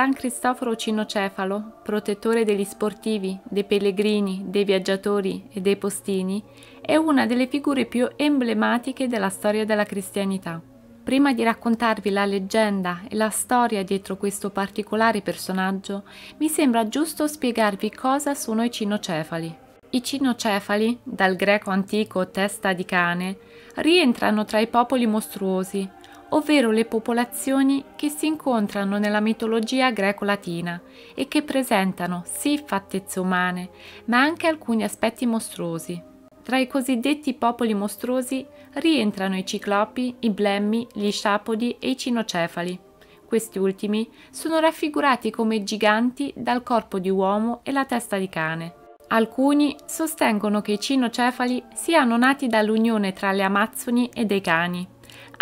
San Cristoforo Cinocefalo, protettore degli sportivi, dei pellegrini, dei viaggiatori e dei postini, è una delle figure più emblematiche della storia della cristianità. Prima di raccontarvi la leggenda e la storia dietro questo particolare personaggio, mi sembra giusto spiegarvi cosa sono i cinocefali. I cinocefali, dal greco antico testa di cane, rientrano tra i popoli mostruosi ovvero le popolazioni che si incontrano nella mitologia greco-latina e che presentano sì fattezze umane, ma anche alcuni aspetti mostruosi. Tra i cosiddetti popoli mostruosi rientrano i ciclopi, i blemmi, gli sciapodi e i cinocefali. Questi ultimi sono raffigurati come giganti dal corpo di uomo e la testa di cane. Alcuni sostengono che i cinocefali siano nati dall'unione tra le amazzoni e dei cani.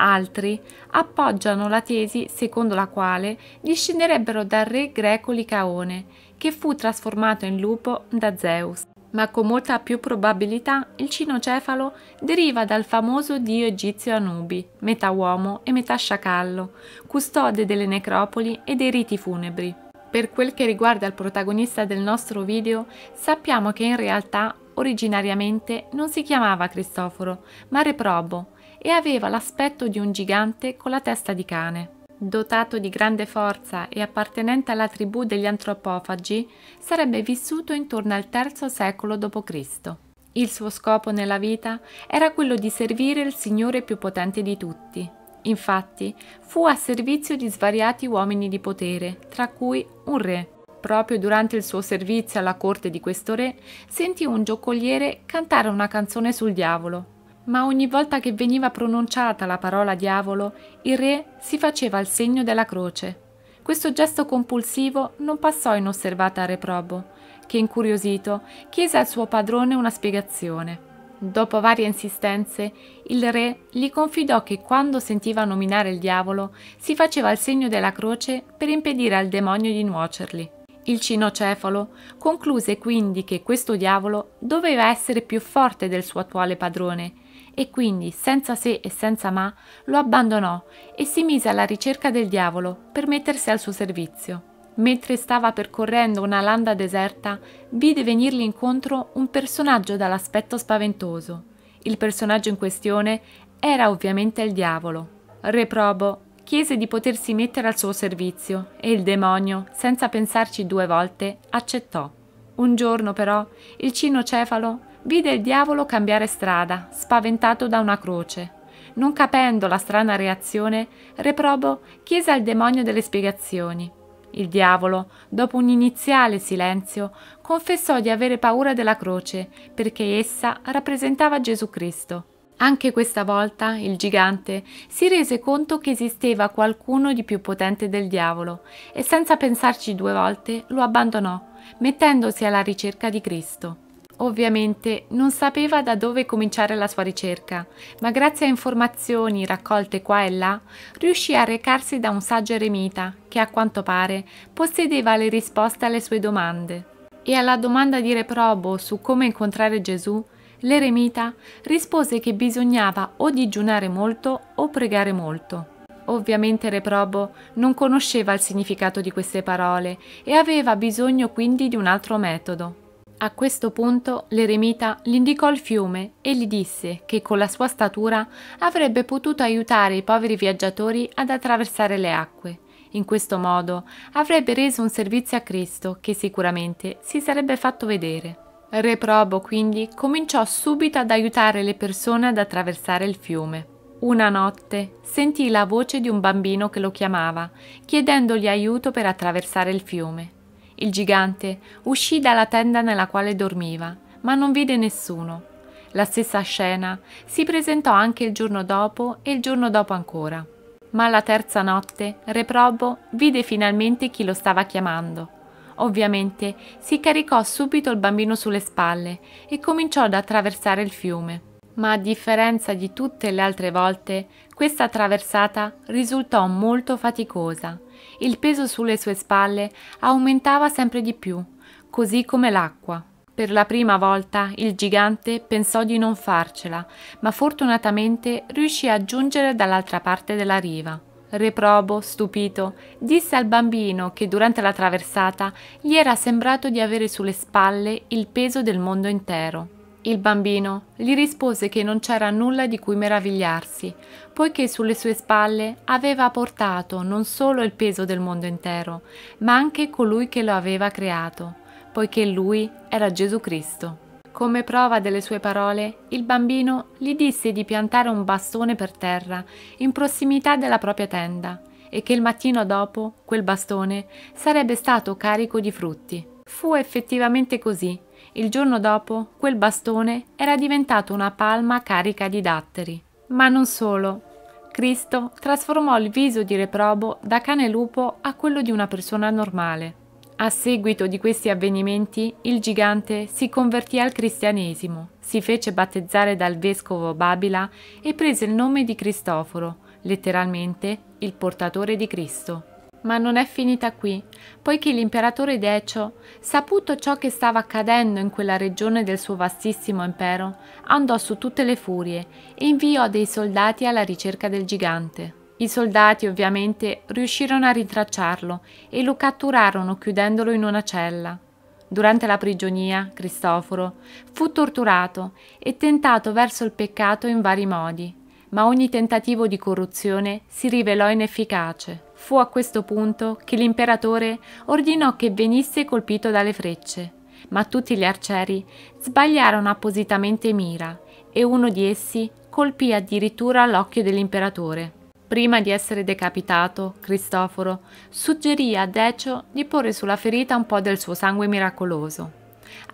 Altri appoggiano la tesi secondo la quale discenderebbero dal re greco Licaone, che fu trasformato in lupo da Zeus. Ma con molta più probabilità il cinocefalo deriva dal famoso dio egizio Anubi, metà uomo e metà sciacallo, custode delle necropoli e dei riti funebri. Per quel che riguarda il protagonista del nostro video, sappiamo che in realtà originariamente non si chiamava Cristoforo, ma Reprobo, e aveva l'aspetto di un gigante con la testa di cane. Dotato di grande forza e appartenente alla tribù degli antropofagi, sarebbe vissuto intorno al III secolo d.C. Il suo scopo nella vita era quello di servire il Signore più potente di tutti. Infatti, fu a servizio di svariati uomini di potere, tra cui un re. Proprio durante il suo servizio alla corte di questo re, sentì un giocoliere cantare una canzone sul diavolo, ma ogni volta che veniva pronunciata la parola diavolo, il re si faceva il segno della croce. Questo gesto compulsivo non passò inosservato a Reprobo, che incuriosito chiese al suo padrone una spiegazione. Dopo varie insistenze, il re gli confidò che quando sentiva nominare il diavolo si faceva il segno della croce per impedire al demonio di nuocerli. Il cinocefalo concluse quindi che questo diavolo doveva essere più forte del suo attuale padrone e quindi, senza se e senza ma, lo abbandonò e si mise alla ricerca del diavolo per mettersi al suo servizio. Mentre stava percorrendo una landa deserta, vide venirgli incontro un personaggio dall'aspetto spaventoso. Il personaggio in questione era ovviamente il diavolo. Reprobo chiese di potersi mettere al suo servizio e il demonio, senza pensarci due volte, accettò. Un giorno però il cinocefalo vide il diavolo cambiare strada, spaventato da una croce. Non capendo la strana reazione, Reprobo chiese al demonio delle spiegazioni. Il diavolo, dopo un iniziale silenzio, confessò di avere paura della croce perché essa rappresentava Gesù Cristo. Anche questa volta il gigante si rese conto che esisteva qualcuno di più potente del diavolo e senza pensarci due volte lo abbandonò, mettendosi alla ricerca di Cristo. Ovviamente non sapeva da dove cominciare la sua ricerca, ma grazie a informazioni raccolte qua e là, riuscì a recarsi da un saggio eremita che a quanto pare possedeva le risposte alle sue domande. E alla domanda di Reprobo su come incontrare Gesù, l'eremita rispose che bisognava o digiunare molto o pregare molto. Ovviamente Reprobo non conosceva il significato di queste parole e aveva bisogno quindi di un altro metodo. A questo punto l'eremita gli indicò il fiume e gli disse che con la sua statura avrebbe potuto aiutare i poveri viaggiatori ad attraversare le acque. In questo modo avrebbe reso un servizio a Cristo che sicuramente si sarebbe fatto vedere. Re Probo quindi cominciò subito ad aiutare le persone ad attraversare il fiume. Una notte sentì la voce di un bambino che lo chiamava, chiedendogli aiuto per attraversare il fiume. Il gigante uscì dalla tenda nella quale dormiva, ma non vide nessuno. La stessa scena si presentò anche il giorno dopo e il giorno dopo ancora. Ma la terza notte Reprobo vide finalmente chi lo stava chiamando. Ovviamente si caricò subito il bambino sulle spalle e cominciò ad attraversare il fiume ma a differenza di tutte le altre volte, questa traversata risultò molto faticosa. Il peso sulle sue spalle aumentava sempre di più, così come l'acqua. Per la prima volta il gigante pensò di non farcela, ma fortunatamente riuscì a giungere dall'altra parte della riva. Reprobo, stupito, disse al bambino che durante la traversata gli era sembrato di avere sulle spalle il peso del mondo intero. Il bambino gli rispose che non c'era nulla di cui meravigliarsi, poiché sulle sue spalle aveva portato non solo il peso del mondo intero, ma anche colui che lo aveva creato, poiché lui era Gesù Cristo. Come prova delle sue parole, il bambino gli disse di piantare un bastone per terra in prossimità della propria tenda e che il mattino dopo quel bastone sarebbe stato carico di frutti. Fu effettivamente così il giorno dopo, quel bastone era diventato una palma carica di datteri. Ma non solo. Cristo trasformò il viso di Reprobo da cane lupo a quello di una persona normale. A seguito di questi avvenimenti, il gigante si convertì al cristianesimo, si fece battezzare dal vescovo Babila e prese il nome di Cristoforo, letteralmente il portatore di Cristo. Ma non è finita qui, poiché l'imperatore Decio, saputo ciò che stava accadendo in quella regione del suo vastissimo impero, andò su tutte le furie e inviò dei soldati alla ricerca del gigante. I soldati ovviamente riuscirono a rintracciarlo e lo catturarono chiudendolo in una cella. Durante la prigionia, Cristoforo fu torturato e tentato verso il peccato in vari modi, ma ogni tentativo di corruzione si rivelò inefficace. Fu a questo punto che l'imperatore ordinò che venisse colpito dalle frecce, ma tutti gli arcieri sbagliarono appositamente mira e uno di essi colpì addirittura l'occhio dell'imperatore. Prima di essere decapitato, Cristoforo suggerì a Decio di porre sulla ferita un po' del suo sangue miracoloso.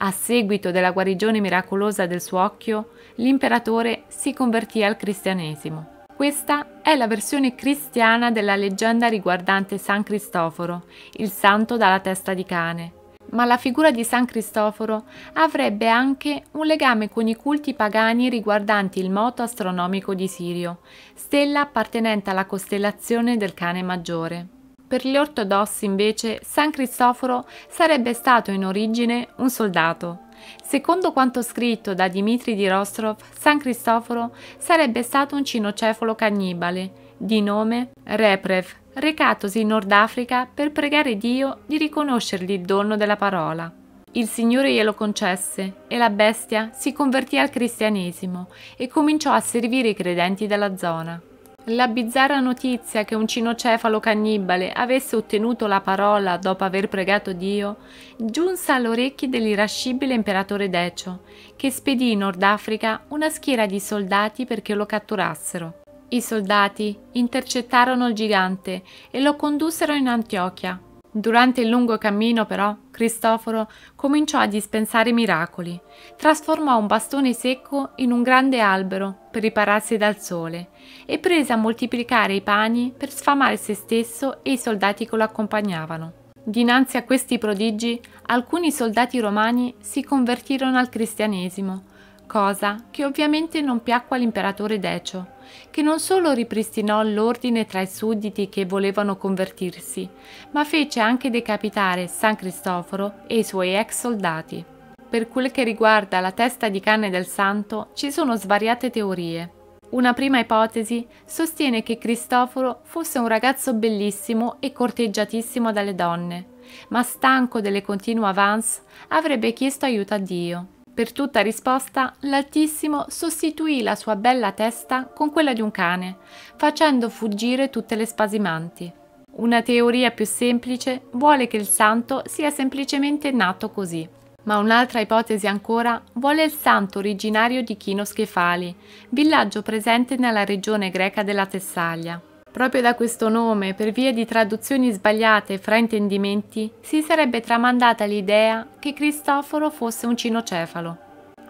A seguito della guarigione miracolosa del suo occhio, l'imperatore si convertì al cristianesimo. Questa è la versione cristiana della leggenda riguardante San Cristoforo, il santo dalla testa di cane. Ma la figura di San Cristoforo avrebbe anche un legame con i culti pagani riguardanti il moto astronomico di Sirio, stella appartenente alla costellazione del cane maggiore. Per gli ortodossi invece San Cristoforo sarebbe stato in origine un soldato, Secondo quanto scritto da Dimitri di Rostrov, San Cristoforo sarebbe stato un cinocefalo cannibale, di nome Reprev, recatosi in Nord Africa per pregare Dio di riconoscergli il dono della parola. Il Signore glielo concesse e la bestia si convertì al cristianesimo e cominciò a servire i credenti della zona. La bizzarra notizia che un cinocefalo cannibale avesse ottenuto la parola dopo aver pregato Dio giunse all'orecchi dell'irascibile imperatore Decio, che spedì in Nord Africa una schiera di soldati perché lo catturassero. I soldati intercettarono il gigante e lo condussero in Antiochia, Durante il lungo cammino, però, Cristoforo cominciò a dispensare miracoli. Trasformò un bastone secco in un grande albero per ripararsi dal sole e prese a moltiplicare i pani per sfamare se stesso e i soldati che lo accompagnavano. Dinanzi a questi prodigi, alcuni soldati romani si convertirono al cristianesimo, cosa che ovviamente non piacque all'imperatore Decio, che non solo ripristinò l'ordine tra i sudditi che volevano convertirsi, ma fece anche decapitare San Cristoforo e i suoi ex soldati. Per quel che riguarda la testa di canne del santo ci sono svariate teorie. Una prima ipotesi sostiene che Cristoforo fosse un ragazzo bellissimo e corteggiatissimo dalle donne, ma stanco delle continue avance avrebbe chiesto aiuto a Dio per tutta risposta, l'Altissimo sostituì la sua bella testa con quella di un cane, facendo fuggire tutte le spasimanti. Una teoria più semplice vuole che il santo sia semplicemente nato così, ma un'altra ipotesi ancora vuole il santo originario di Chino Schefali, villaggio presente nella regione greca della Tessaglia. Proprio da questo nome, per via di traduzioni sbagliate e fraintendimenti, si sarebbe tramandata l'idea che Cristoforo fosse un cinocefalo.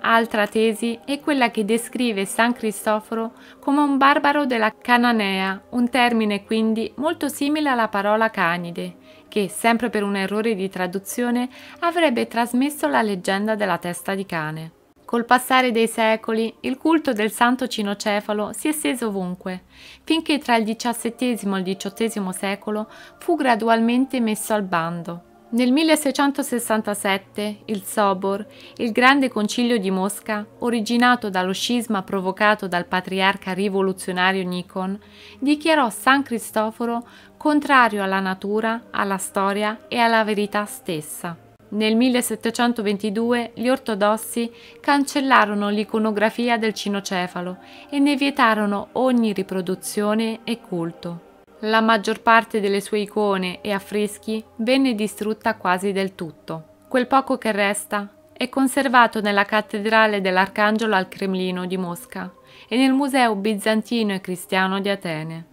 Altra tesi è quella che descrive San Cristoforo come un barbaro della Cananea, un termine quindi molto simile alla parola canide, che, sempre per un errore di traduzione, avrebbe trasmesso la leggenda della testa di cane. Col passare dei secoli, il culto del santo cinocefalo si estese ovunque, finché tra il XVII e il XVIII secolo fu gradualmente messo al bando. Nel 1667 il Sobor, il grande concilio di Mosca, originato dallo scisma provocato dal patriarca rivoluzionario Nikon, dichiarò San Cristoforo contrario alla natura, alla storia e alla verità stessa. Nel 1722 gli ortodossi cancellarono l'iconografia del cinocefalo e ne vietarono ogni riproduzione e culto. La maggior parte delle sue icone e affreschi venne distrutta quasi del tutto. Quel poco che resta è conservato nella cattedrale dell'Arcangelo al Cremlino di Mosca e nel Museo bizantino e cristiano di Atene.